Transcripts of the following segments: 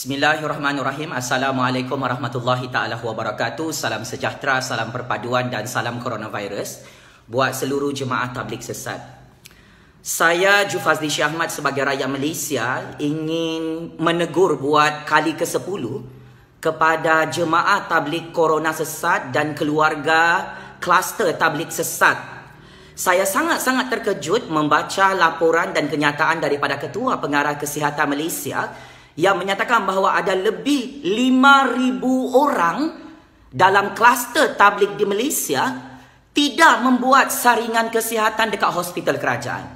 Bismillahirrahmanirrahim. Assalamualaikum warahmatullahi taala wabarakatuh. Salam sejahtera, salam perpaduan dan salam coronavirus buat seluruh jemaah tablik sesat. Saya Jufazli Syahmat sebagai rakyat Malaysia ingin menegur buat kali ke-10 kepada jemaah tablik corona sesat dan keluarga kluster tablik sesat. Saya sangat-sangat terkejut membaca laporan dan kenyataan daripada Ketua Pengarah Kesihatan Malaysia yang menyatakan bahawa ada lebih 5,000 orang dalam kluster tablik di Malaysia tidak membuat saringan kesihatan dekat hospital kerajaan.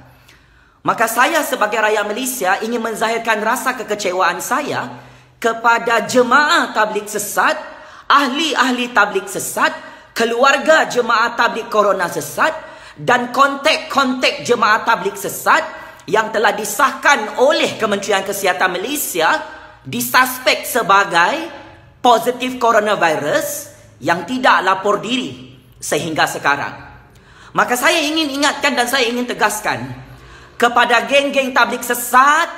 Maka saya sebagai rakyat Malaysia ingin menzahirkan rasa kekecewaan saya kepada jemaah tablik sesat, ahli-ahli tablik sesat, keluarga jemaah tablik corona sesat dan kontak-kontak jemaah tablik sesat yang telah disahkan oleh Kementerian Kesihatan Malaysia disuspek sebagai positif coronavirus yang tidak lapor diri sehingga sekarang. Maka saya ingin ingatkan dan saya ingin tegaskan kepada geng-geng tablik sesat,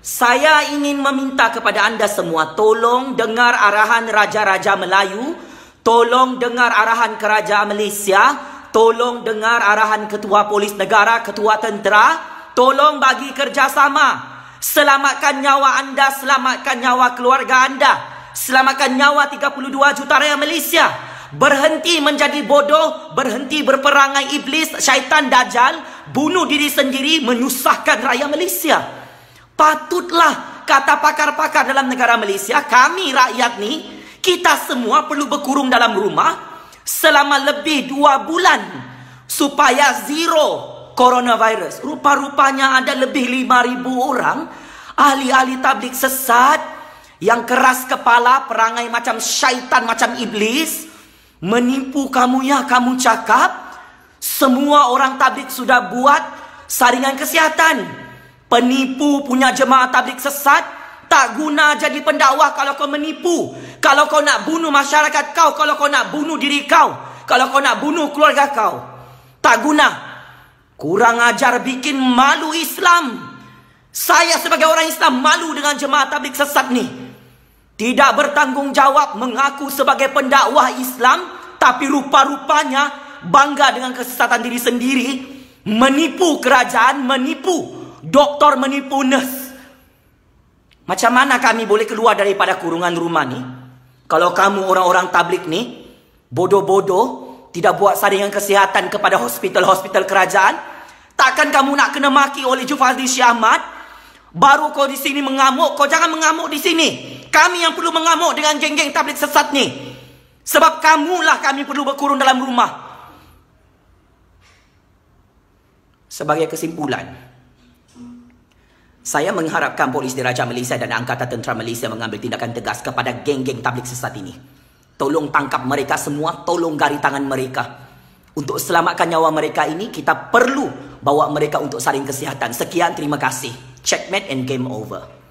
saya ingin meminta kepada anda semua tolong dengar arahan Raja-Raja Melayu, tolong dengar arahan Kerajaan Malaysia, tolong dengar arahan Ketua Polis Negara, Ketua Tentera, tolong bagi kerjasama. Selamatkan nyawa anda, selamatkan nyawa keluarga anda. Selamatkan nyawa 32 juta rakyat Malaysia. Berhenti menjadi bodoh, berhenti berperangai iblis, syaitan, dajjal. Bunuh diri sendiri, menyusahkan rakyat Malaysia. Patutlah kata pakar-pakar dalam negara Malaysia, kami rakyat ni, kita semua perlu berkurung dalam rumah selama lebih dua bulan supaya zero coronavirus. Rupa-rupanya ada lebih 5,000 orang ahli-ahli tablik sesat yang keras kepala, perangai macam syaitan, macam iblis. Menipu kamu ya, kamu cakap. Semua orang tablik sudah buat saringan kesihatan. Penipu punya jemaah tablik sesat. Tak guna jadi pendakwah kalau kau menipu. Kalau kau nak bunuh masyarakat kau. Kalau kau nak bunuh diri kau. Kalau kau nak bunuh keluarga kau. Tak guna. Tak guna. Kurang ajar bikin malu Islam. Saya sebagai orang Islam malu dengan jemaah tablik sesat ni. Tidak bertanggungjawab mengaku sebagai pendakwah Islam. Tapi rupa-rupanya bangga dengan kesesatan diri sendiri. Menipu kerajaan, menipu. Doktor menipu nurse. Macam mana kami boleh keluar daripada kurungan rumah ni? Kalau kamu orang-orang tablik ni, bodoh-bodoh, tidak buat saringan kesihatan kepada hospital-hospital kerajaan, Takkan kamu nak kena maki oleh Jufazli Syahmat? Baru kau di sini mengamuk. Kau jangan mengamuk di sini. Kami yang perlu mengamuk dengan geng-geng tablet sesat ni. Sebab kamulah kami perlu berkurung dalam rumah. Sebagai kesimpulan. Saya mengharapkan polis diraja Malaysia dan angkatan tentera Malaysia mengambil tindakan tegas kepada geng-geng tablik sesat ini. Tolong tangkap mereka semua, tolong gari tangan mereka. Untuk selamatkan nyawa mereka ini, kita perlu bawa mereka untuk saling kesihatan. Sekian, terima kasih. Checkmate and game over.